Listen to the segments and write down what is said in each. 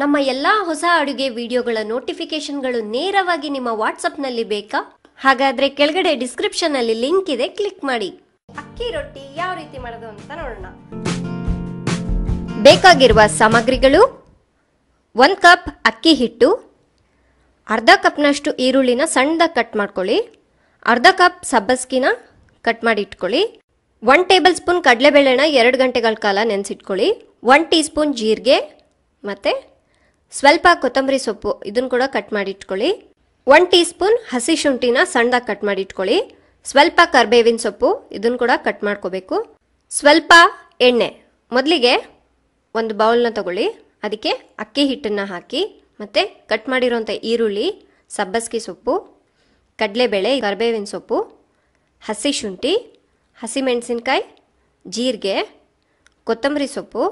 ನಮ್ಮ ಎಲ್ಲ ಹೊಸ ಅಡುಗೆ ವಿಡಿಯೋಗಳ ನೋಟಿಫಿಕೇಶನ್ಗಳು ನೇರವಾಗಿ ನಿಮ್ಮ ವಾಟ್ಸಪ್ನಲ್ಲಿ ಬೇಕಾ ಹಾಗಾದ್ರೆ ಕೆಳಗಡೆ ಡಿಸ್ಕ್ರಿಪ್ಷನ್ ಅಲ್ಲಿ ಲಿಂಕ್ ಇದೆ ಕ್ಲಿಕ್ ಮಾಡಿ ಅಕ್ಕಿ ರೊಟ್ಟಿ ಯಾವ ರೀತಿ ಮಾಡೋದು ಅಂತ ನೋಡೋಣ ಬೇಕಾಗಿರುವ ಸಾಮಗ್ರಿಗಳು ಒಂದು ಕಪ್ ಅಕ್ಕಿ ಹಿಟ್ಟು ಅರ್ಧ ಕಪ್ನಷ್ಟು ಈರುಳ್ಳಿನ ಸಣ್ಣದಾಗಿ ಕಟ್ ಮಾಡ್ಕೊಳ್ಳಿ ಅರ್ಧ ಕಪ್ ಸಬ್ಬಸ್ಕಿನ ಕಟ್ ಮಾಡಿ ಇಟ್ಕೊಳ್ಳಿ ಒನ್ ಟೇಬಲ್ ಸ್ಪೂನ್ ಕಡಲೆಬೇಳೆನ ಎರಡು ಗಂಟೆಗಳ ಕಾಲ ನೆನೆಸಿಟ್ಕೊಳ್ಳಿ ಒನ್ ಟೀ ಸ್ಪೂನ್ ಜೀರಿಗೆ ಮತ್ತು ಸ್ವಲ್ಪ ಕೊತ್ತಂಬರಿ ಸೊಪ್ಪು ಇದನ್ನು ಕೂಡ ಕಟ್ ಮಾಡಿ ಇಟ್ಕೊಳ್ಳಿ ಒನ್ ಟೀ ಸ್ಪೂನ್ ಹಸಿ ಶುಂಠಿನ ಸಣ್ಣದಾಗಿ ಕಟ್ ಮಾಡಿ ಇಟ್ಕೊಳ್ಳಿ ಸ್ವಲ್ಪ ಕರ್ಬೇವಿನ ಸೊಪ್ಪು ಇದನ್ನು ಕೂಡ ಕಟ್ ಮಾಡ್ಕೋಬೇಕು ಸ್ವಲ್ಪ ಎಣ್ಣೆ ಮೊದಲಿಗೆ ಒಂದು ಬೌಲ್ನ ತಗೊಳ್ಳಿ ಅದಕ್ಕೆ ಅಕ್ಕಿ ಹಿಟ್ಟನ್ನು ಹಾಕಿ ಮತ್ತು ಕಟ್ ಮಾಡಿರೋಂಥ ಈರುಳ್ಳಿ ಸಬ್ಬಸ್ಗೆ ಸೊಪ್ಪು ಕಡಲೆಬೇಳೆ ಕರ್ಬೇವಿನ ಸೊಪ್ಪು ಹಸಿ ಶುಂಠಿ ಹಸಿಮೆಣಸಿನ್ಕಾಯಿ ಜೀರಿಗೆ ಕೊತ್ತಂಬರಿ ಸೊಪ್ಪು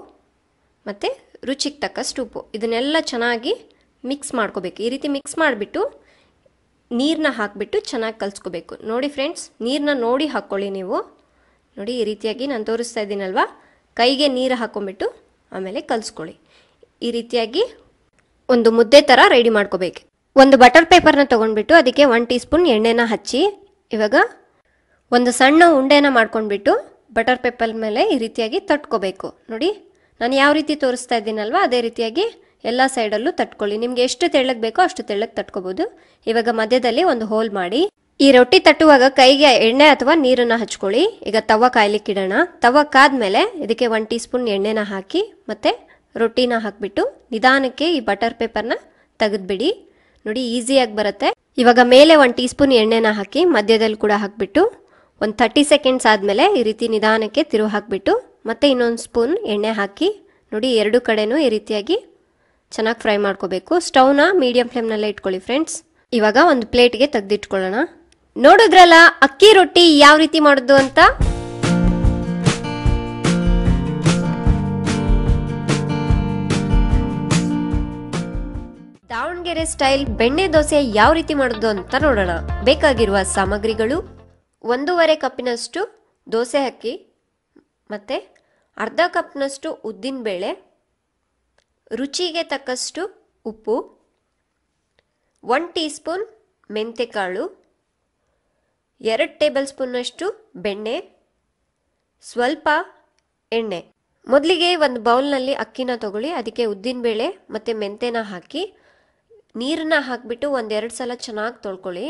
ಮತ್ತು ರುಚಿಗೆ ತಕ್ಕಷ್ಟು ಉಪ್ಪು ಇದನ್ನೆಲ್ಲ ಚೆನ್ನಾಗಿ ಮಿಕ್ಸ್ ಮಾಡ್ಕೋಬೇಕು ಈ ರೀತಿ ಮಿಕ್ಸ್ ಮಾಡಿಬಿಟ್ಟು ನೀರನ್ನ ಹಾಕಿಬಿಟ್ಟು ಚೆನ್ನಾಗಿ ಕಲಿಸ್ಕೋಬೇಕು ನೋಡಿ ಫ್ರೆಂಡ್ಸ್ ನೀರನ್ನ ನೋಡಿ ಹಾಕ್ಕೊಳ್ಳಿ ನೀವು ನೋಡಿ ಈ ರೀತಿಯಾಗಿ ನಾನು ತೋರಿಸ್ತಾ ಇದ್ದೀನಲ್ವಾ ಕೈಗೆ ನೀರು ಹಾಕೊಂಡ್ಬಿಟ್ಟು ಆಮೇಲೆ ಕಲಿಸ್ಕೊಳ್ಳಿ ಈ ರೀತಿಯಾಗಿ ಒಂದು ಮುದ್ದೆ ಥರ ರೆಡಿ ಮಾಡ್ಕೋಬೇಕು ಒಂದು ಬಟರ್ ಪೇಪರ್ನ ತೊಗೊಂಡ್ಬಿಟ್ಟು ಅದಕ್ಕೆ ಒನ್ ಟೀ ಸ್ಪೂನ್ ಎಣ್ಣೆನ ಹಚ್ಚಿ ಇವಾಗ ಒಂದು ಸಣ್ಣ ಉಂಡೆನ ಮಾಡ್ಕೊಂಡ್ಬಿಟ್ಟು ಬಟರ್ ಪೇಪರ್ ಮೇಲೆ ಈ ರೀತಿಯಾಗಿ ತಟ್ಕೋಬೇಕು ನೋಡಿ ನಾನು ಯಾವ ರೀತಿ ತೋರಿಸ್ತಾ ಇದ್ದೀನಲ್ವಾ ಅದೇ ರೀತಿಯಾಗಿ ಎಲ್ಲ ಸೈಡಲ್ಲೂ ತಟ್ಕೊಳ್ಳಿ ನಿಮ್ಗೆ ಎಷ್ಟು ತೆಳ್ಳಗೆ ಬೇಕೋ ಅಷ್ಟು ತೆಳ್ಳಗೆ ತಟ್ಕೋಬಹುದು ಇವಾಗ ಮಧ್ಯದಲ್ಲಿ ಒಂದು ಹೋಲ್ ಮಾಡಿ ಈ ರೊಟ್ಟಿ ತಟ್ಟುವಾಗ ಕೈಗೆ ಎಣ್ಣೆ ಅಥವಾ ನೀರನ್ನ ಹಚ್ಕೊಳ್ಳಿ ಈಗ ತವ ಕಾಯ್ಲಿಕ್ಕೆ ಇಡೋಣ ತವ ಕಾದ್ಮೇಲೆ ಇದಕ್ಕೆ ಒನ್ ಟೀ ಸ್ಪೂನ್ ಎಣ್ಣೆನ ಹಾಕಿ ಮತ್ತೆ ರೊಟ್ಟಿನ ಹಾಕ್ಬಿಟ್ಟು ನಿಧಾನಕ್ಕೆ ಈ ಬಟರ್ ಪೇಪರ್ನ ತೆಗೆದ್ಬಿಡಿ ನೋಡಿ ಈಸಿಯಾಗಿ ಬರುತ್ತೆ ಇವಾಗ ಮೇಲೆ ಒನ್ ಟೀ ಸ್ಪೂನ್ ಎಣ್ಣೆನ ಹಾಕಿ ಮಧ್ಯದಲ್ಲಿ ಕೂಡ ಹಾಕ್ಬಿಟ್ಟು ಒಂದು ಥರ್ಟಿ ಸೆಕೆಂಡ್ಸ್ ಆದಮೇಲೆ ಈ ರೀತಿ ನಿಧಾನಕ್ಕೆ ತಿರು ಹಾಕ್ಬಿಟ್ಟು ಮತ್ತೆ ಇನ್ನೊಂದು ಸ್ಪೂನ್ ಎಣ್ಣೆ ಹಾಕಿ ನೋಡಿ ಎರಡು ಕಡೆನೂ ಈ ರೀತಿಯಾಗಿ ಚೆನ್ನಾಗಿ ಫ್ರೈ ಮಾಡ್ಕೋಬೇಕು ಸ್ಟೌನ ಮೀಡಿಯಂ ಫ್ಲೇಮ್ನಲ್ಲೇ ಇಟ್ಕೊಳ್ಳಿ ಫ್ರೆಂಡ್ಸ್ ಇವಾಗ ಒಂದು ಪ್ಲೇಟ್ಗೆ ತೆಗೆದಿಟ್ಕೊಳ್ಳೋಣ ನೋಡಿದ್ರಲ್ಲ ಅಕ್ಕಿ ರೊಟ್ಟಿ ಯಾವ ರೀತಿ ಮಾಡೋದು ಅಂತ ದಾವಣಗೆರೆ ಸ್ಟೈಲ್ ಬೆಣ್ಣೆ ದೋಸೆ ಯಾವ ರೀತಿ ಮಾಡೋದು ಅಂತ ನೋಡೋಣ ಬೇಕಾಗಿರುವ ಸಾಮಗ್ರಿಗಳು ಒಂದೂವರೆ ಕಪ್ಪಿನಷ್ಟು ದೋಸೆ ಅಕ್ಕಿ ಮತ್ತು ಅರ್ಧ ಕಪ್ನಷ್ಟು ಉದ್ದಿನಬೇಳೆ ರುಚಿಗೆ ತಕ್ಕಷ್ಟು ಉಪ್ಪು ಒನ್ ಟೀ ಸ್ಪೂನ್ ಮೆಂತೆಕಾಳು ಎರಡು ಟೇಬಲ್ ಸ್ಪೂನ್ನಷ್ಟು ಬೆಣ್ಣೆ ಸ್ವಲ್ಪ ಎಣ್ಣೆ ಮೊದಲಿಗೆ ಒಂದು ಬೌಲ್ನಲ್ಲಿ ಅಕ್ಕಿನ ತಗೊಳ್ಳಿ ಅದಕ್ಕೆ ಉದ್ದಿನಬೇಳೆ ಮತ್ತು ಮೆಂತೆನ ಹಾಕಿ ನೀರನ್ನ ಹಾಕಿಬಿಟ್ಟು ಒಂದೆರಡು ಸಲ ಚೆನ್ನಾಗಿ ತೊಳ್ಕೊಳ್ಳಿ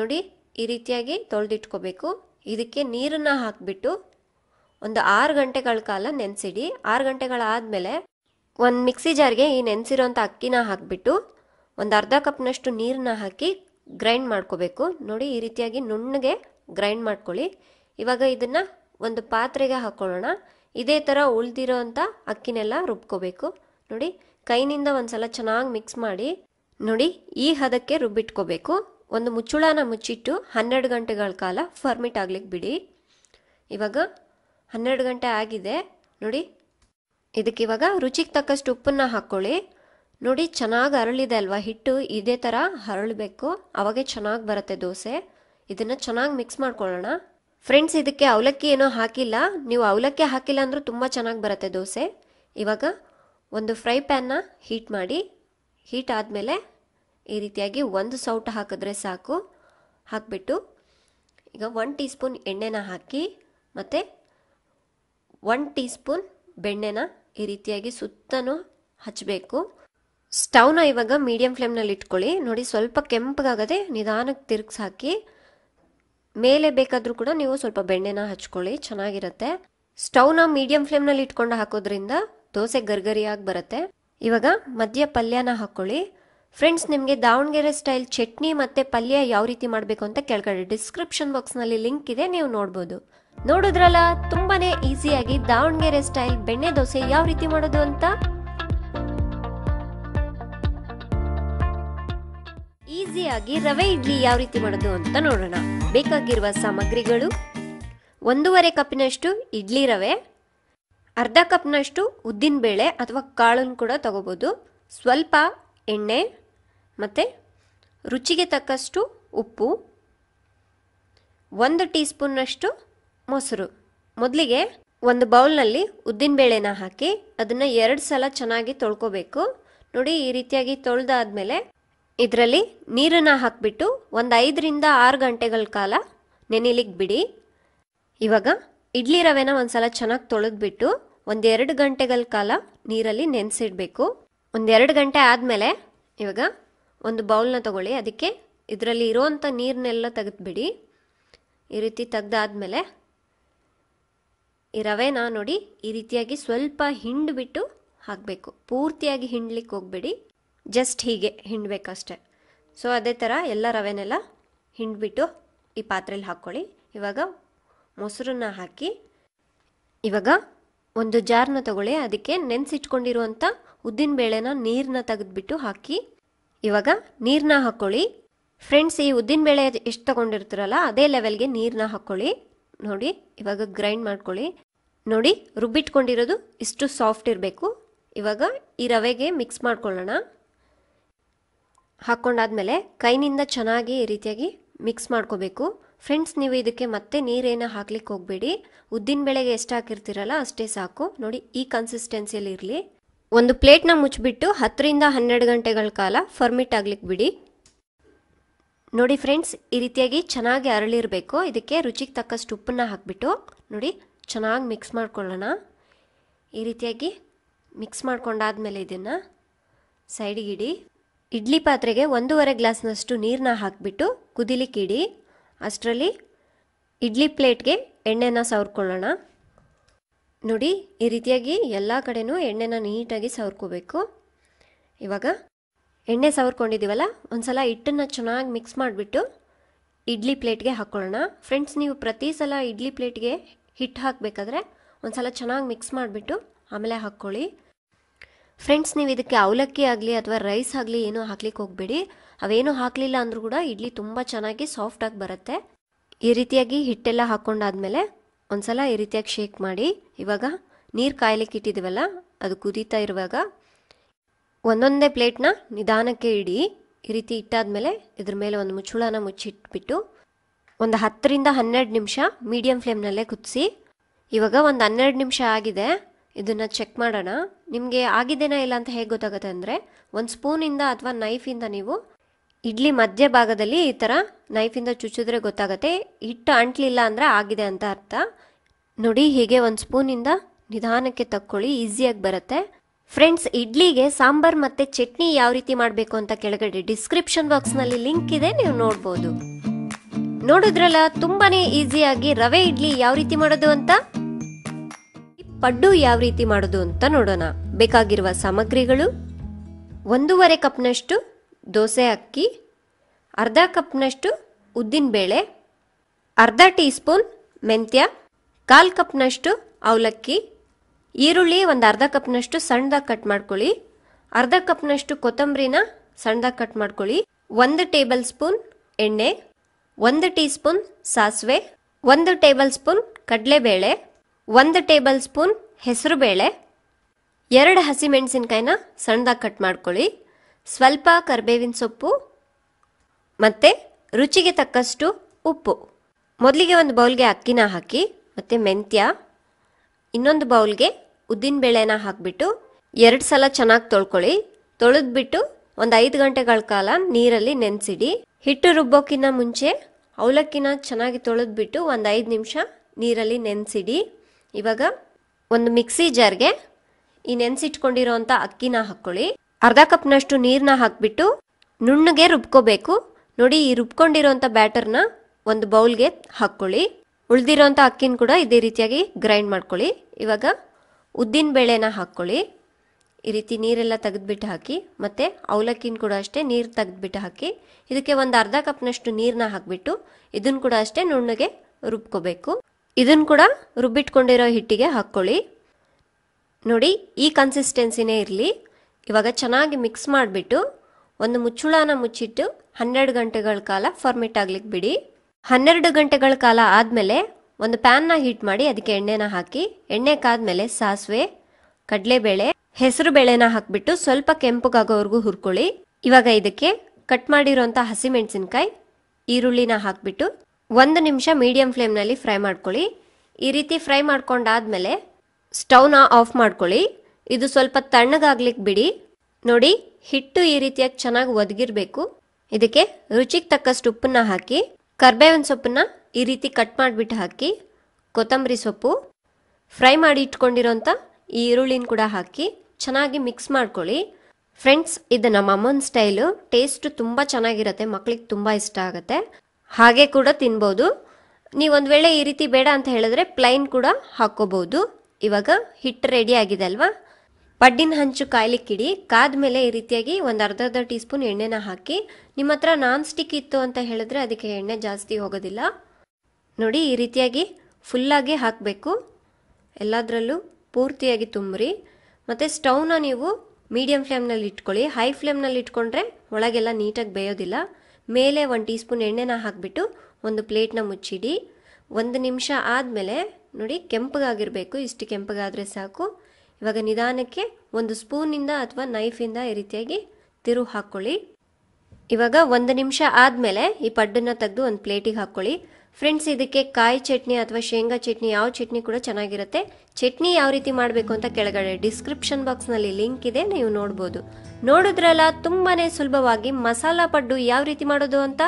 ನೋಡಿ ಈ ರೀತಿಯಾಗಿ ತೊಳೆದಿಟ್ಕೋಬೇಕು ಇದಕ್ಕೆ ನೀರನ್ನು ಹಾಕಿಬಿಟ್ಟು ಒಂದು ಆರು ಗಂಟೆಗಳ ಕಾಲ ನೆನೆಸಿಡಿ ಆರು ಗಂಟೆಗಳಾದಮೇಲೆ ಒಂದು ಮಿಕ್ಸಿ ಜಾರ್ಗೆ ಈ ನೆನೆಸಿರೋಂಥ ಅಕ್ಕಿನ ಹಾಕಿಬಿಟ್ಟು ಒಂದು ಅರ್ಧ ಕಪ್ನಷ್ಟು ನೀರನ್ನ ಹಾಕಿ ಗ್ರೈಂಡ್ ಮಾಡ್ಕೋಬೇಕು ನೋಡಿ ಈ ರೀತಿಯಾಗಿ ನುಣ್ಣಗೆ ಗ್ರೈಂಡ್ ಮಾಡ್ಕೊಳ್ಳಿ ಇವಾಗ ಇದನ್ನು ಒಂದು ಪಾತ್ರೆಗೆ ಹಾಕ್ಕೊಳ್ಳೋಣ ಇದೇ ಥರ ಉಳ್ದಿರೋ ಅಂಥ ಅಕ್ಕಿನೆಲ್ಲ ರುಬ್ಕೋಬೇಕು ನೋಡಿ ಕೈನಿಂದ ಒಂದು ಸಲ ಚೆನ್ನಾಗಿ ಮಿಕ್ಸ್ ಮಾಡಿ ನೋಡಿ ಈ ಹದಕ್ಕೆ ರುಬ್ಬಿಟ್ಕೋಬೇಕು ಒಂದು ಮುಚ್ಚುಳನ ಮುಚ್ಚಿಟ್ಟು ಹನ್ನೆರಡು ಗಂಟೆಗಳ ಕಾಲ ಫರ್ಮಿಟ್ ಆಗ್ಲಿಕ್ಕೆ ಬಿಡಿ ಇವಾಗ ಹನ್ನೆರಡು ಗಂಟೆ ಆಗಿದೆ ನೋಡಿ ಇದಕ್ಕೆ ಇವಾಗ ರುಚಿಗೆ ತಕ್ಕಷ್ಟು ಉಪ್ಪನ್ನು ಹಾಕ್ಕೊಳ್ಳಿ ನೋಡಿ ಚೆನ್ನಾಗಿ ಅರಳಿದೆ ಅಲ್ವಾ ಹಿಟ್ಟು ಇದೇ ಥರ ಹರಳಬೇಕು ಅವಾಗೆ ಚೆನ್ನಾಗಿ ಬರುತ್ತೆ ದೋಸೆ ಇದನ್ನು ಚೆನ್ನಾಗಿ ಮಿಕ್ಸ್ ಮಾಡ್ಕೊಳ್ಳೋಣ ಫ್ರೆಂಡ್ಸ್ ಇದಕ್ಕೆ ಅವಲಕ್ಕಿ ಏನೋ ಹಾಕಿಲ್ಲ ನೀವು ಅವಲಕ್ಕಿ ಹಾಕಿಲ್ಲ ಅಂದರೂ ತುಂಬ ಚೆನ್ನಾಗಿ ಬರುತ್ತೆ ದೋಸೆ ಇವಾಗ ಒಂದು ಫ್ರೈ ಪ್ಯಾನ್ನ ಹೀಟ್ ಮಾಡಿ ಹೀಟ್ ಆದಮೇಲೆ ಈ ರೀತಿಯಾಗಿ ಒಂದು ಸೌಟ್ ಹಾಕಿದ್ರೆ ಸಾಕು ಹಾಕಿಬಿಟ್ಟು ಈಗ ಒನ್ ಟೀ ಸ್ಪೂನ್ ಎಣ್ಣೆನ ಹಾಕಿ ಮತ್ತು ಒನ್ ಟೀ ಸ್ಪೂನ್ ಬೆಣ್ಣೆನ ಈ ರೀತಿಯಾಗಿ ಸುತ್ತನೂ ಹಚ್ಚಬೇಕು ಸ್ಟವ್ನ ಇವಾಗ ಮೀಡಿಯಂ ಫ್ಲೇಮ್ನಲ್ಲಿ ಇಟ್ಕೊಳ್ಳಿ ನೋಡಿ ಸ್ವಲ್ಪ ಕೆಂಪಗಾಗದೆ ನಿಧಾನಕ್ಕೆ ತಿರುಗಿಸಿ ಹಾಕಿ ಮೇಲೆ ಬೇಕಾದರೂ ಕೂಡ ನೀವು ಸ್ವಲ್ಪ ಬೆಣ್ಣೆನ ಹಚ್ಕೊಳ್ಳಿ ಚೆನ್ನಾಗಿರುತ್ತೆ ಸ್ಟೌನ ಮೀಡಿಯಂ ಫ್ಲೇಮ್ನಲ್ಲಿ ಇಟ್ಕೊಂಡು ಹಾಕೋದ್ರಿಂದ ದೋಸೆ ಗರ್ಗರಿಯಾಗಿ ಬರುತ್ತೆ ಇವಾಗ ಮಧ್ಯ ಪಲ್ಯನ ಹಾಕ್ಕೊಳ್ಳಿ ಫ್ರೆಂಡ್ಸ್ ನಿಮಗೆ ದಾವಣಗೆರೆ ಸ್ಟೈಲ್ ಚಟ್ನಿ ಮತ್ತು ಪಲ್ಯ ಯಾವ ರೀತಿ ಮಾಡಬೇಕು ಅಂತ ಕೆಳಗಡೆ ಡಿಸ್ಕ್ರಿಪ್ಷನ್ ಬಾಕ್ಸ್ನಲ್ಲಿ ಲಿಂಕ್ ಇದೆ ನೀವು ನೋಡ್ಬೋದು ನೋಡಿದ್ರಲ್ಲ ತುಂಬಾನೇ ಈಸಿಯಾಗಿ ದಾವಣಗೆರೆ ಸ್ಟೈಲ್ ಬೆಣ್ಣೆ ದೋಸೆ ಯಾವ ರೀತಿ ಮಾಡೋದು ಅಂತ ಈಸಿಯಾಗಿ ರವೆ ಇಡ್ಲಿ ಯಾವ ರೀತಿ ಮಾಡೋದು ಅಂತ ನೋಡೋಣ ಬೇಕಾಗಿರುವ ಸಾಮಗ್ರಿಗಳು ಒಂದೂವರೆ ಕಪ್ನಷ್ಟು ಇಡ್ಲಿ ರವೆ ಅರ್ಧ ಕಪ್ನಷ್ಟು ಉದ್ದಿನಬೇಳೆ ಅಥವಾ ಕಾಳನ್ನು ಕೂಡ ತಗೋಬೋದು ಸ್ವಲ್ಪ ಎಣ್ಣೆ ಮತ್ತು ರುಚಿಗೆ ತಕ್ಕಷ್ಟು ಉಪ್ಪು ಒಂದು ಟೀ ಸ್ಪೂನ್ನಷ್ಟು ಮೊಸರು ಮೊದಲಿಗೆ ಒಂದು ಬೌಲ್ನಲ್ಲಿ ಉದ್ದಿನ ಬೇಳೆನ ಹಾಕಿ ಅದನ್ನು ಎರಡು ಸಲ ಚೆನ್ನಾಗಿ ತೊಳ್ಕೊಬೇಕು ನೋಡಿ ಈ ರೀತಿಯಾಗಿ ತೊಳೆದಾದ್ಮೇಲೆ ಇದರಲ್ಲಿ ನೀರನ್ನು ಹಾಕಿಬಿಟ್ಟು ಒಂದು ಐದರಿಂದ ಆರು ಗಂಟೆಗಳ ಕಾಲ ನೆನೆಲಿಕ್ಕೆ ಬಿಡಿ ಇವಾಗ ಇಡ್ಲಿ ರವೆನ ಒಂದು ಸಲ ಚೆನ್ನಾಗಿ ತೊಳೆದ್ಬಿಟ್ಟು ಒಂದೆರಡು ಗಂಟೆಗಳ ಕಾಲ ನೀರಲ್ಲಿ ನೆನೆಸಿಡಬೇಕು ಒಂದೆರಡು ಗಂಟೆ ಆದಮೇಲೆ ಇವಾಗ ಒಂದು ಬೌಲ್ನ ತಗೊಳ್ಳಿ ಅದಕ್ಕೆ ಇದರಲ್ಲಿ ಇರೋವಂಥ ನೀರನ್ನೆಲ್ಲ ತೆಗೆದುಬಿಡಿ ಈ ರೀತಿ ತೆಗ್ದಾದ್ಮೇಲೆ ಈ ರವೆನ ನೋಡಿ ಈ ರೀತಿಯಾಗಿ ಸ್ವಲ್ಪ ಬಿಟ್ಟು ಹಾಕಬೇಕು ಪೂರ್ತಿಯಾಗಿ ಹಿಂಡ್ಲಿಕ್ಕೆ ಹೋಗಬೇಡಿ ಜಸ್ಟ್ ಹೀಗೆ ಹಿಂಡಬೇಕಷ್ಟೆ ಸೊ ಅದೇ ಥರ ಎಲ್ಲ ರವೆನೆಲ್ಲ ಹಿಂಡ್ಬಿಟ್ಟು ಈ ಪಾತ್ರೆಯಲ್ಲಿ ಹಾಕ್ಕೊಳ್ಳಿ ಇವಾಗ ಮೊಸರನ್ನ ಹಾಕಿ ಇವಾಗ ಒಂದು ಜಾರ್ನ ತಗೊಳ್ಳಿ ಅದಕ್ಕೆ ನೆನೆಸಿಟ್ಕೊಂಡಿರುವಂಥ ಉದ್ದಿನ ಬೇಳೆನ ನೀರನ್ನ ತೆಗೆದ್ಬಿಟ್ಟು ಹಾಕಿ ಇವಾಗ ನೀರನ್ನ ಹಾಕ್ಕೊಳ್ಳಿ ಫ್ರೆಂಡ್ಸ್ ಈ ಉದ್ದಿನಬೇಳೆ ಎಷ್ಟು ತಗೊಂಡಿರ್ತೀರಲ್ಲ ಅದೇ ಲೆವೆಲ್ಗೆ ನೀರನ್ನ ಹಾಕ್ಕೊಳ್ಳಿ ನೋಡಿ ಇವಾಗ ಗ್ರೈಂಡ್ ಮಾಡ್ಕೊಳ್ಳಿ ನೋಡಿ ರುಬ್ಬಿಟ್ಕೊಂಡಿರೋದು ಇಷ್ಟು ಸಾಫ್ಟ್ ಇರಬೇಕು ಇವಾಗ ಈ ರವೆಗೆ ಮಿಕ್ಸ್ ಮಾಡ್ಕೊಳ್ಳೋಣ ಹಾಕ್ಕೊಂಡಾದ್ಮೇಲೆ ಕೈನಿಂದ ಚೆನ್ನಾಗಿ ಈ ರೀತಿಯಾಗಿ ಮಿಕ್ಸ್ ಮಾಡ್ಕೋಬೇಕು ಫ್ರೆಂಡ್ಸ್ ನೀವು ಇದಕ್ಕೆ ಮತ್ತೆ ನೀರೇನ ಹಾಕ್ಲಿಕ್ಕೆ ಹೋಗಬೇಡಿ ಉದ್ದಿನ ಬೆಳೆಗೆ ಎಷ್ಟು ಹಾಕಿರ್ತೀರಲ್ಲ ಅಷ್ಟೇ ಸಾಕು ನೋಡಿ ಈ ಕನ್ಸಿಸ್ಟೆನ್ಸಿಯಲ್ಲಿ ಇರಲಿ ಒಂದು ಪ್ಲೇಟ್ನ ಮುಚ್ಚಿಬಿಟ್ಟು ಹತ್ತರಿಂದ ಹನ್ನೆರಡು ಗಂಟೆಗಳ ಕಾಲ ಫರ್ಮಿಟ್ ಆಗ್ಲಿಕ್ಕೆ ಬಿಡಿ ನೋಡಿ ಫ್ರೆಂಡ್ಸ್ ಈ ರೀತಿಯಾಗಿ ಚೆನ್ನಾಗಿ ಅರಳಿರಬೇಕು ಇದಕ್ಕೆ ರುಚಿಗೆ ತಕ್ಕಷ್ಟು ಉಪ್ಪನ್ನು ಹಾಕಿಬಿಟ್ಟು ನೋಡಿ ಚೆನ್ನಾಗಿ ಮಿಕ್ಸ್ ಮಾಡ್ಕೊಳ್ಳೋಣ ಈ ರೀತಿಯಾಗಿ ಮಿಕ್ಸ್ ಮಾಡ್ಕೊಂಡಾದ್ಮೇಲೆ ಇದನ್ನು ಸೈಡಿಗಿಡಿ ಇಡಿ ಇಡ್ಲಿ ಪಾತ್ರೆಗೆ ಒಂದೂವರೆ ಗ್ಲಾಸ್ನಷ್ಟು ನೀರನ್ನ ಹಾಕಿಬಿಟ್ಟು ಕುದಿಲಿಕ್ಕೆ ಇಡಿ ಅಷ್ಟರಲ್ಲಿ ಇಡ್ಲಿ ಪ್ಲೇಟ್ಗೆ ಎಣ್ಣೆನ ಸವರ್ಕೊಳ್ಳೋಣ ನೋಡಿ ಈ ರೀತಿಯಾಗಿ ಎಲ್ಲ ಕಡೆಯೂ ಎಣ್ಣೆನ ನೀಟಾಗಿ ಸವರ್ಕೋಬೇಕು ಇವಾಗ ಎಣ್ಣೆ ಸವರ್ಕೊಂಡಿದ್ದೀವಲ್ಲ ಒಂದ್ಸಲ ಹಿಟ್ಟನ್ನು ಚೆನ್ನಾಗಿ ಮಿಕ್ಸ್ ಮಾಡಿಬಿಟ್ಟು ಇಡ್ಲಿ ಪ್ಲೇಟ್ಗೆ ಹಾಕ್ಕೊಳ್ಳೋಣ ಫ್ರೆಂಡ್ಸ್ ನೀವು ಪ್ರತಿ ಸಲ ಇಡ್ಲಿ ಪ್ಲೇಟ್ಗೆ ಹಿಟ್ಟು ಹಾಕಬೇಕಾದ್ರೆ ಒಂದ್ಸಲ ಚೆನ್ನಾಗಿ ಮಿಕ್ಸ್ ಮಾಡಿಬಿಟ್ಟು ಆಮೇಲೆ ಹಾಕ್ಕೊಳ್ಳಿ ಫ್ರೆಂಡ್ಸ್ ನೀವು ಇದಕ್ಕೆ ಅವಲಕ್ಕಿ ಆಗಲಿ ಅಥವಾ ರೈಸ್ ಆಗಲಿ ಏನೂ ಹಾಕ್ಲಿಕ್ಕೆ ಹೋಗಬೇಡಿ ಅವೇನೂ ಹಾಕಲಿಲ್ಲ ಅಂದರೂ ಕೂಡ ಇಡ್ಲಿ ತುಂಬ ಚೆನ್ನಾಗಿ ಸಾಫ್ಟಾಗಿ ಬರುತ್ತೆ ಈ ರೀತಿಯಾಗಿ ಹಿಟ್ಟೆಲ್ಲ ಹಾಕ್ಕೊಂಡಾದ್ಮೇಲೆ ಒಂದ್ಸಲ ಈ ರೀತಿಯಾಗಿ ಶೇಕ್ ಮಾಡಿ ಇವಾಗ ನೀರು ಕಾಯ್ಲಿಕ್ಕೆ ಇಟ್ಟಿದ್ದೀವಲ್ಲ ಅದು ಕುದೀತಾ ಇರುವಾಗ ಒಂದೊಂದೇ ಪ್ಲೇಟ್ನ ನಿಧಾನಕ್ಕೆ ಇಡಿ ಈ ರೀತಿ ಇಟ್ಟಾದಮೇಲೆ ಇದ್ರ ಮೇಲೆ ಒಂದು ಮುಚ್ಚುಳನ ಮುಚ್ಚಿಟ್ಬಿಟ್ಟು ಒಂದು ಹತ್ತರಿಂದ ಹನ್ನೆರಡು ನಿಮಿಷ ಮೀಡಿಯಂ ಫ್ಲೇಮ್ನಲ್ಲೇ ಕುದಿಸಿ ಇವಾಗ ಒಂದು ಹನ್ನೆರಡು ನಿಮಿಷ ಆಗಿದೆ ಇದನ್ನು ಚೆಕ್ ಮಾಡೋಣ ನಿಮಗೆ ಆಗಿದೆನಾ ಇಲ್ಲ ಅಂತ ಹೇಗೆ ಗೊತ್ತಾಗುತ್ತೆ ಅಂದರೆ ಒಂದು ಸ್ಪೂನಿಂದ ಅಥವಾ ನೈಫಿಂದ ನೀವು ಇಡ್ಲಿ ಮಧ್ಯ ಭಾಗದಲ್ಲಿ ಈ ಥರ ನೈಫಿಂದ ಚುಚ್ಚಿದ್ರೆ ಗೊತ್ತಾಗುತ್ತೆ ಹಿಟ್ಟು ಅಂಟ್ಲಿಲ್ಲ ಅಂದರೆ ಆಗಿದೆ ಅಂತ ಅರ್ಥ ನೋಡಿ ಹೀಗೆ ಒಂದು ಸ್ಪೂನಿಂದ ನಿಧಾನಕ್ಕೆ ತಕ್ಕೊಳ್ಳಿ ಈಸಿಯಾಗಿ ಬರುತ್ತೆ ಫ್ರೆಂಡ್ಸ್ ಇಡ್ಲಿಗೆ ಸಾಂಬಾರ್ ಮತ್ತೆ ಚಟ್ನಿ ಯಾವ ರೀತಿ ಮಾಡಬೇಕು ಅಂತ ಕೆಳಗಡೆ ಡಿಸ್ಕ್ರಿಪ್ಷನ್ ನಲ್ಲಿ ಲಿಂಕ್ ಇದೆ ನೀವು ನೋಡಬಹುದು ನೋಡಿದ್ರಲ್ಲ ತುಂಬಾನೇ ಈಸಿಯಾಗಿ ರವೆ ಇಡ್ಲಿ ಯಾವ ರೀತಿ ಮಾಡೋದು ಅಂತ ಪಡ್ಡು ಯಾವ ರೀತಿ ಮಾಡೋದು ಅಂತ ನೋಡೋಣ ಬೇಕಾಗಿರುವ ಸಾಮಗ್ರಿಗಳು ಒಂದೂವರೆ ಕಪ್ನಷ್ಟು ದೋಸೆ ಅಕ್ಕಿ ಅರ್ಧ ಕಪ್ನಷ್ಟು ಉದ್ದಿನಬೇಳೆ ಅರ್ಧ ಟೀ ಸ್ಪೂನ್ ಮೆಂತ್ಯ ಕಾಲ್ ಕಪ್ನಷ್ಟು ಅವಲಕ್ಕಿ ಈರುಳ್ಳಿ ಒಂದು ಅರ್ಧ ಕಪ್ನಷ್ಟು ಸಣ್ಣದಾಗಿ ಕಟ್ ಮಾಡ್ಕೊಳ್ಳಿ ಅರ್ಧ ಕಪ್ನಷ್ಟು ಕೊತ್ತಂಬರಿನ ಸಣ್ಣದಾಗಿ ಕಟ್ ಮಾಡ್ಕೊಳ್ಳಿ ಒಂದು ಟೇಬಲ್ ಸ್ಪೂನ್ ಎಣ್ಣೆ ಒಂದು ಟೀ ಸ್ಪೂನ್ ಸಾಸಿವೆ ಒಂದು ಟೇಬಲ್ ಸ್ಪೂನ್ ಕಡಲೆಬೇಳೆ ಒಂದು ಟೇಬಲ್ ಸ್ಪೂನ್ ಹೆಸರು ಬೇಳೆ ಎರಡು ಹಸಿಮೆಣಸಿನ್ಕಾಯಿನ ಸಣ್ಣದಾಗಿ ಕಟ್ ಮಾಡ್ಕೊಳ್ಳಿ ಸ್ವಲ್ಪ ಕರಿಬೇವಿನ ಸೊಪ್ಪು ಮತ್ತು ರುಚಿಗೆ ತಕ್ಕಷ್ಟು ಉಪ್ಪು ಮೊದಲಿಗೆ ಒಂದು ಬೌಲ್ಗೆ ಅಕ್ಕಿನ ಹಾಕಿ ಮತ್ತು ಮೆಂತ್ಯ ಇನ್ನೊಂದು ಬೌಲ್ಗೆ ಉದ್ದಿನ ಬೇಳೆನ ಹಾಕಿಬಿಟ್ಟು ಎರಡು ಸಲ ಚೆನ್ನಾಗಿ ತೊಳ್ಕೊಳ್ಳಿ ತೊಳೆದ್ಬಿಟ್ಟು ಒಂದು ಐದು ಗಂಟೆಗಳ ಕಾಲ ನೀರಲ್ಲಿ ನೆನೆಸಿಡಿ ಹಿಟ್ಟು ರುಬ್ಬೋಕ್ಕಿಂತ ಮುಂಚೆ ಅವಲಕ್ಕಿನ ಚೆನ್ನಾಗಿ ತೊಳೆದ್ಬಿಟ್ಟು ಒಂದು ಐದು ನಿಮಿಷ ನೀರಲ್ಲಿ ನೆನೆಸಿಡಿ ಇವಾಗ ಒಂದು ಮಿಕ್ಸಿ ಜಾರ್ಗೆ ಈ ನೆನೆಸಿಟ್ಕೊಂಡಿರೋಂಥ ಅಕ್ಕಿನ ಹಾಕ್ಕೊಳ್ಳಿ ಅರ್ಧ ಕಪ್ನಷ್ಟು ನೀರನ್ನ ಹಾಕ್ಬಿಟ್ಟು ನುಣ್ಣಗೆ ರುಬ್ಕೋಬೇಕು ನೋಡಿ ಈ ರುಬ್ಕೊಂಡಿರೋಂಥ ಬ್ಯಾಟರ್ನ ಒಂದು ಬೌಲ್ಗೆ ಹಾಕ್ಕೊಳ್ಳಿ ಉಳಿದಿರೋಂಥ ಅಕ್ಕಿನ ಕೂಡ ಇದೇ ರೀತಿಯಾಗಿ ಗ್ರೈಂಡ್ ಮಾಡ್ಕೊಳ್ಳಿ ಇವಾಗ ಉದ್ದಿನ ಬೇಳೆನ ಹಾಕ್ಕೊಳ್ಳಿ ಈ ರೀತಿ ನೀರೆಲ್ಲ ತೆಗೆದ್ಬಿಟ್ಟು ಹಾಕಿ ಮತ್ತೆ ಅವಲಕ್ಕಿನ ಕೂಡ ಅಷ್ಟೇ ನೀರು ತೆಗೆದ್ಬಿಟ್ಟು ಹಾಕಿ ಇದಕ್ಕೆ ಒಂದು ಅರ್ಧ ಕಪ್ನಷ್ಟು ನೀರನ್ನ ಹಾಕಿಬಿಟ್ಟು ಇದನ್ನ ಕೂಡ ಅಷ್ಟೇ ನುಣ್ಣಗೆ ರುಬ್ಕೋಬೇಕು ಇದನ್ನ ಕೂಡ ರುಬ್ಬಿಟ್ಕೊಂಡಿರೋ ಹಿಟ್ಟಿಗೆ ಹಾಕ್ಕೊಳ್ಳಿ ನೋಡಿ ಈ ಕನ್ಸಿಸ್ಟೆನ್ಸಿನೇ ಇರಲಿ ಇವಾಗ ಚೆನ್ನಾಗಿ ಮಿಕ್ಸ್ ಮಾಡಿಬಿಟ್ಟು ಒಂದು ಮುಚ್ಚುಳಾನ ಮುಚ್ಚಿಟ್ಟು ಹನ್ನೆರಡು ಗಂಟೆಗಳ ಕಾಲ ಫರ್ಮಿಟ್ ಆಗ್ಲಿಕ್ಕೆ ಬಿಡಿ ಹನ್ನೆರಡು ಗಂಟೆಗಳ ಕಾಲ ಆದಮೇಲೆ ಒಂದು ಪ್ಯಾನ್ನ ಹೀಟ್ ಮಾಡಿ ಅದಕ್ಕೆ ಎಣ್ಣೆನ ಹಾಕಿ ಎಣ್ಣೆ ಕಾದ್ಮೇಲೆ ಸಾಸಿವೆ ಕಡಲೆಬೇಳೆ ಹೆಸರು ಬೇಳೆನ ಹಾಕಿಬಿಟ್ಟು ಸ್ವಲ್ಪ ಕೆಂಪಗಾಗೋವರೆಗೂ ಹುರ್ಕೊಳ್ಳಿ ಇವಾಗ ಇದಕ್ಕೆ ಕಟ್ ಹಸಿ ಹಸಿಮೆಣಸಿನಕಾಯಿ ಈರುಳ್ಳಿನ ಹಾಕಿಬಿಟ್ಟು ಒಂದು ನಿಮಿಷ ಮೀಡಿಯಂ ಫ್ಲೇಮ್ನಲ್ಲಿ ಫ್ರೈ ಮಾಡ್ಕೊಳ್ಳಿ ಈ ರೀತಿ ಫ್ರೈ ಮಾಡ್ಕೊಂಡಾದ್ಮೇಲೆ ಸ್ಟವ್ನ ಆಫ್ ಮಾಡ್ಕೊಳ್ಳಿ ಇದು ಸ್ವಲ್ಪ ತಣ್ಣಗಾಗ್ಲಿಕ್ಕೆ ಬಿಡಿ ನೋಡಿ ಹಿಟ್ಟು ಈ ರೀತಿಯಾಗಿ ಚೆನ್ನಾಗಿ ಒದಗಿರಬೇಕು ಇದಕ್ಕೆ ರುಚಿಗೆ ತಕ್ಕಷ್ಟು ಉಪ್ಪನ್ನ ಹಾಕಿ ಕರ್ಬೇವಿನ ಸೊಪ್ಪನ್ನ ಈ ರೀತಿ ಕಟ್ ಮಾಡಿಬಿಟ್ಟು ಹಾಕಿ ಕೊತ್ತಂಬರಿ ಸೊಪ್ಪು ಫ್ರೈ ಮಾಡಿ ಇಟ್ಕೊಂಡಿರೋಂಥ ಈ ಈರುಳ್ಳಿನ ಕೂಡ ಹಾಕಿ ಚೆನ್ನಾಗಿ ಮಿಕ್ಸ್ ಮಾಡ್ಕೊಳ್ಳಿ ಫ್ರೆಂಡ್ಸ್ ಇದು ನಮ್ಮ ಅಮ್ಮನ ಸ್ಟೈಲು ಟೇಸ್ಟ್ ತುಂಬ ಚೆನ್ನಾಗಿರುತ್ತೆ ಮಕ್ಕಳಿಗೆ ತುಂಬ ಇಷ್ಟ ಆಗುತ್ತೆ ಹಾಗೆ ಕೂಡ ತಿನ್ಬೋದು ನೀವೊಂದು ವೇಳೆ ಈ ರೀತಿ ಬೇಡ ಅಂತ ಹೇಳಿದ್ರೆ ಪ್ಲೈನ್ ಕೂಡ ಹಾಕೋಬಹುದು ಇವಾಗ ಹಿಟ್ಟು ರೆಡಿ ಆಗಿದೆ ಅಲ್ವಾ ಪಡ್ಡಿನ ಹಂಚು ಕಾಯ್ಲಿಕ್ಕಿಡಿ ಕಾದ ಮೇಲೆ ಈ ರೀತಿಯಾಗಿ ಒಂದು ಅರ್ಧ ಅರ್ಧ ಟೀ ಸ್ಪೂನ್ ಎಣ್ಣೆನ ಹಾಕಿ ನಿಮ್ಮ ಹತ್ರ ನಾನ್ ಸ್ಟಿಕ್ ಇತ್ತು ಅಂತ ಹೇಳಿದ್ರೆ ಅದಕ್ಕೆ ಎಣ್ಣೆ ಜಾಸ್ತಿ ಹೋಗೋದಿಲ್ಲ ನೋಡಿ ಈ ರೀತಿಯಾಗಿ ಫುಲ್ಲಾಗಿ ಹಾಕಬೇಕು ಎಲ್ಲದರಲ್ಲೂ ಪೂರ್ತಿಯಾಗಿ ತುಂಬ್ರಿ ಮತ್ತು ಸ್ಟವ್ನ ನೀವು ಮೀಡಿಯಂ ಫ್ಲೇಮ್ನಲ್ಲಿ ಇಟ್ಕೊಳ್ಳಿ ಹೈ ಫ್ಲೇಮ್ನಲ್ಲಿ ಇಟ್ಕೊಂಡ್ರೆ ಒಳಗೆಲ್ಲ ನೀಟಾಗಿ ಬೇಯೋದಿಲ್ಲ ಮೇಲೆ ಒಂದು ಟೀ ಸ್ಪೂನ್ ಎಣ್ಣೆನ ಹಾಕಿಬಿಟ್ಟು ಒಂದು ಪ್ಲೇಟ್ನ ಮುಚ್ಚಿಡಿ ಒಂದು ನಿಮಿಷ ಆದಮೇಲೆ ನೋಡಿ ಕೆಂಪಗಾಗಿರಬೇಕು ಇಷ್ಟು ಕೆಂಪಗಾದರೆ ಸಾಕು ಇವಾಗ ನಿಧಾನಕ್ಕೆ ಒಂದು ಸ್ಪೂನಿಂದ ಅಥವಾ ನೈಫಿಂದ ಈ ರೀತಿಯಾಗಿ ತಿರು ಹಾಕ್ಕೊಳ್ಳಿ ಇವಾಗ ಒಂದು ನಿಮಿಷ ಆದಮೇಲೆ ಈ ಪಡ್ಡನ್ನು ತೆಗೆದು ಒಂದು ಪ್ಲೇಟಿಗೆ ಹಾಕ್ಕೊಳ್ಳಿ ಫ್ರೆಂಡ್ಸ್ ಇದಕ್ಕೆ ಕಾಯಿ ಚಟ್ನಿ ಅಥವಾ ಶೇಂಗಾ ಚಟ್ನಿ ಯಾವ ಚಟ್ನಿ ಕೂಡ ಚೆನ್ನಾಗಿರುತ್ತೆ ಚಟ್ನಿ ಯಾವ ರೀತಿ ಮಾಡಬೇಕು ಅಂತ ಕೆಳಗಡೆ ಡಿಸ್ಕ್ರಿಪ್ಷನ್ ನಲ್ಲಿ ಲಿಂಕ್ ಇದೆ ನೀವು ನೋಡ್ಬೋದು ನೋಡಿದ್ರಲ್ಲ ತುಂಬಾನೇ ಸುಲಭವಾಗಿ ಮಸಾಲಾ ಪಡ್ಡು ಯಾವ ರೀತಿ ಮಾಡೋದು ಅಂತ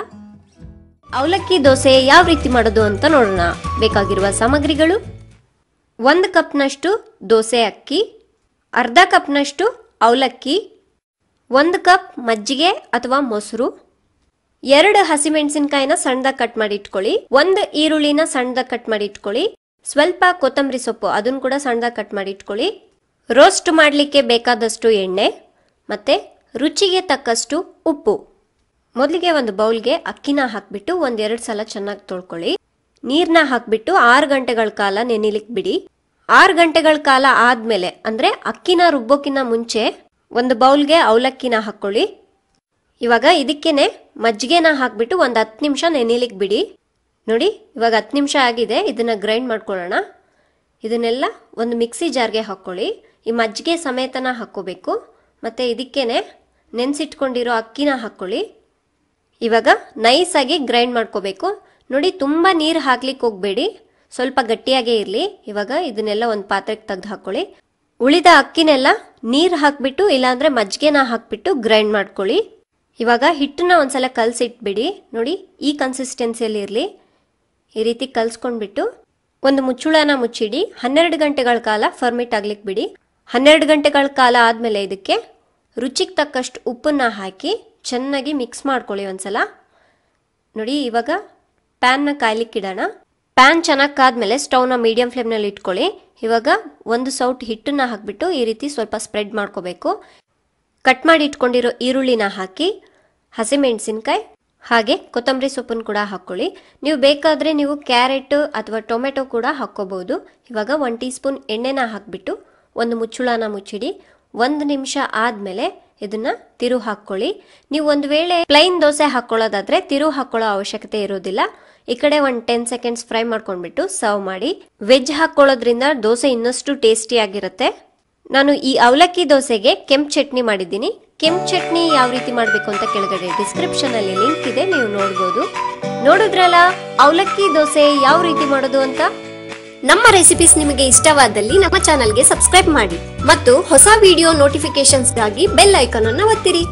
ಅವಲಕ್ಕಿ ದೋಸೆ ಯಾವ ರೀತಿ ಮಾಡೋದು ಅಂತ ನೋಡೋಣ ಬೇಕಾಗಿರುವ ಸಾಮಗ್ರಿಗಳು ಒಂದು ಕಪ್ನಷ್ಟು ದೋಸೆ ಅಕ್ಕಿ ಅರ್ಧ ಕಪ್ನಷ್ಟು ಅವಲಕ್ಕಿ ಒಂದು ಕಪ್ ಮಜ್ಜಿಗೆ ಅಥವಾ ಮೊಸರು ಎರಡು ಹಸಿಮೆಣಸಿನಕಾಯಿನ ಸಣ್ಣದಾಗ ಕಟ್ ಮಾಡಿ ಇಟ್ಕೊಳ್ಳಿ ಒಂದು ಈರುಳ್ಳಿನ ಸಣ್ಣದಾಗ ಕಟ್ ಮಾಡಿ ಇಟ್ಕೊಳ್ಳಿ ಸ್ವಲ್ಪ ಕೊತ್ತಂಬರಿ ಸೊಪ್ಪು ಅದನ್ನು ಕೂಡ ಸಣ್ಣದಾಗ ಕಟ್ ಮಾಡಿ ಇಟ್ಕೊಳ್ಳಿ ರೋಸ್ಟ್ ಮಾಡಲಿಕ್ಕೆ ಬೇಕಾದಷ್ಟು ಎಣ್ಣೆ ಮತ್ತೆ ರುಚಿಗೆ ತಕ್ಕಷ್ಟು ಉಪ್ಪು ಮೊದಲಿಗೆ ಒಂದು ಬೌಲ್ಗೆ ಅಕ್ಕಿನ ಹಾಕಿಬಿಟ್ಟು ಒಂದೆರಡು ಸಲ ಚೆನ್ನಾಗಿ ತೊಳ್ಕೊಳ್ಳಿ ನೀರ್ನ ಹಾಕಿಬಿಟ್ಟು ಆರು ಗಂಟೆಗಳ ಕಾಲ ನೆನಿಲಿಕ್ಕೆ ಬಿಡಿ ಆರು ಗಂಟೆಗಳ ಕಾಲ ಆದಮೇಲೆ ಅಂದ್ರೆ ಅಕ್ಕಿನ ರುಬ್ಬೋಕಿನ ಮುಂಚೆ ಒಂದು ಬೌಲ್ಗೆ ಅವಲಕ್ಕಿನ ಹಾಕ್ಕೊಳ್ಳಿ ಇವಾಗ ಇದಕ್ಕೇನೆ ಮಜ್ಜಿಗೆನ ಹಾಕ್ಬಿಟ್ಟು ಒಂದು ಹತ್ತು ನಿಮಿಷ ನೆನೆಲಿಕ್ಕೆ ಬಿಡಿ ನೋಡಿ ಇವಾಗ ಹತ್ತು ನಿಮಿಷ ಆಗಿದೆ ಇದನ್ನು ಗ್ರೈಂಡ್ ಮಾಡ್ಕೊಳ್ಳೋಣ ಇದನ್ನೆಲ್ಲ ಒಂದು ಮಿಕ್ಸಿ ಜಾರ್ಗೆ ಹಾಕ್ಕೊಳ್ಳಿ ಈ ಮಜ್ಜಿಗೆ ಸಮೇತನ ಹಾಕ್ಕೋಬೇಕು ಮತ್ತು ಇದಕ್ಕೇನೆ ನೆನೆಸಿಟ್ಕೊಂಡಿರೋ ಅಕ್ಕಿನ ಹಾಕ್ಕೊಳ್ಳಿ ಇವಾಗ ನೈಸಾಗಿ ಗ್ರೈಂಡ್ ಮಾಡ್ಕೋಬೇಕು ನೋಡಿ ತುಂಬ ನೀರು ಹಾಕ್ಲಿಕ್ಕೆ ಹೋಗಬೇಡಿ ಸ್ವಲ್ಪ ಗಟ್ಟಿಯಾಗೇ ಇರಲಿ ಇವಾಗ ಇದನ್ನೆಲ್ಲ ಒಂದು ಪಾತ್ರೆಗೆ ತೆಗೆದು ಹಾಕೊಳ್ಳಿ ಉಳಿದ ಅಕ್ಕಿನೆಲ್ಲ ನೀರು ಹಾಕ್ಬಿಟ್ಟು ಇಲ್ಲಾಂದರೆ ಮಜ್ಜಿಗೆನ ಹಾಕ್ಬಿಟ್ಟು ಗ್ರೈಂಡ್ ಮಾಡ್ಕೊಳ್ಳಿ ಇವಾಗ ಹಿಟ್ಟನ್ನ ಒಂದ್ಸಲ ಕಲಸಿಟ್ಬಿಡಿ ನೋಡಿ ಈ ಕನ್ಸಿಸ್ಟೆನ್ಸಿಯಲ್ಲಿ ಇರಲಿ ಈ ರೀತಿ ಕಲ್ಸ್ಕೊಂಡ್ಬಿಟ್ಟು ಒಂದು ಮುಚ್ಚುಳನ ಮುಚ್ಚಿಡಿ ಹನ್ನೆರಡು ಗಂಟೆಗಳ ಕಾಲ ಫರ್ಮಿಟ್ ಆಗ್ಲಿಕ್ಕೆ ಬಿಡಿ ಹನ್ನೆರಡು ಗಂಟೆಗಳ ಕಾಲ ಆದಮೇಲೆ ಇದಕ್ಕೆ ರುಚಿಗೆ ತಕ್ಕಷ್ಟು ಉಪ್ಪನ್ನು ಹಾಕಿ ಚೆನ್ನಾಗಿ ಮಿಕ್ಸ್ ಮಾಡ್ಕೊಳ್ಳಿ ಒಂದ್ಸಲ ನೋಡಿ ಇವಾಗ ಪ್ಯಾನ್ನ ಇಡೋಣ ಪ್ಯಾನ್ ಚೆನ್ನಾಗಿ ಕಾದ್ಮೇಲೆ ಸ್ಟವ್ನ ಮೀಡಿಯಂ ಫ್ಲೇಮ್ನಲ್ಲಿ ಇಟ್ಕೊಳ್ಳಿ ಇವಾಗ ಒಂದು ಸೌಟ್ ಹಿಟ್ಟನ್ನು ಹಾಕ್ಬಿಟ್ಟು ಈ ರೀತಿ ಸ್ವಲ್ಪ ಸ್ಪ್ರೆಡ್ ಮಾಡ್ಕೋಬೇಕು ಕಟ್ ಮಾಡಿ ಇಟ್ಕೊಂಡಿರೋ ಈರುಳ್ಳಿನ ಹಾಕಿ ಹಸಿಮೆಣಸಿನ್ಕಾಯಿ ಹಾಗೆ ಕೊತ್ತಂಬರಿ ಸೊಪ್ಪನ್ನು ಕೂಡ ಹಾಕ್ಕೊಳ್ಳಿ ನೀವು ಬೇಕಾದರೆ ನೀವು ಕ್ಯಾರೆಟ್ ಅಥವಾ ಟೊಮೆಟೊ ಕೂಡ ಹಾಕ್ಕೋಬಹುದು ಇವಾಗ ಒನ್ ಟೀ ಸ್ಪೂನ್ ಎಣ್ಣೆನ ಹಾಕಿಬಿಟ್ಟು ಒಂದು ಮುಚ್ಚುಳನ ಮುಚ್ಚಿಡಿ ಒಂದು ನಿಮಿಷ ಆದಮೇಲೆ ಇದನ್ನ ತಿರು ಹಾಕ್ಕೊಳ್ಳಿ ನೀವು ಒಂದು ವೇಳೆ ಪ್ಲೈನ್ ದೋಸೆ ಹಾಕೊಳ್ಳೋದಾದ್ರೆ ತಿರು ಹಾಕ್ಕೊಳ್ಳೋ ಅವಶ್ಯಕತೆ ಇರೋದಿಲ್ಲ ಈ ಕಡೆ ಒಂದು ಟೆನ್ ಸೆಕೆಂಡ್ಸ್ ಫ್ರೈ ಮಾಡ್ಕೊಂಡ್ಬಿಟ್ಟು ಸರ್ವ್ ಮಾಡಿ ವೆಜ್ ಹಾಕೊಳ್ಳೋದ್ರಿಂದ ದೋಸೆ ಇನ್ನಷ್ಟು ಟೇಸ್ಟಿ ಆಗಿರುತ್ತೆ ನಾನು ಈ ಅವಲಕ್ಕಿ ದೋಸೆಗೆ ಕೆಂಪು ಚಟ್ನಿ ಮಾಡಿದ್ದೀನಿ ಕೆಂಪು ಚಟ್ನಿ ಯಾವ ರೀತಿ ಮಾಡಬೇಕು ಅಂತ ಕೆಳಗಡೆ ಡಿಸ್ಕ್ರಿಪ್ಷನ್ ಅಲ್ಲಿ ಲಿಂಕ್ ಇದೆ ನೀವು ನೋಡ್ಬೋದು ನೋಡಿದ್ರಲ್ಲ ಅವಲಕ್ಕಿ ದೋಸೆ ಯಾವ ರೀತಿ ಮಾಡೋದು ಅಂತ ನಮ್ಮ ರೆಸಿಪೀಸ್ ನಿಮಗೆ ಇಷ್ಟವಾದಲ್ಲಿ ನಮ್ಮ ಚಾನಲ್ಗೆ ಸಬ್ಸ್ಕ್ರೈಬ್ ಮಾಡಿ ಮತ್ತು ಹೊಸ ವಿಡಿಯೋ ನೋಟಿಫಿಕೇಶನ್ಸ್ಗಾಗಿ ಬೆಲ್ ಐಕಾನ್ ಅನ್ನು ಒತ್ತಿರಿ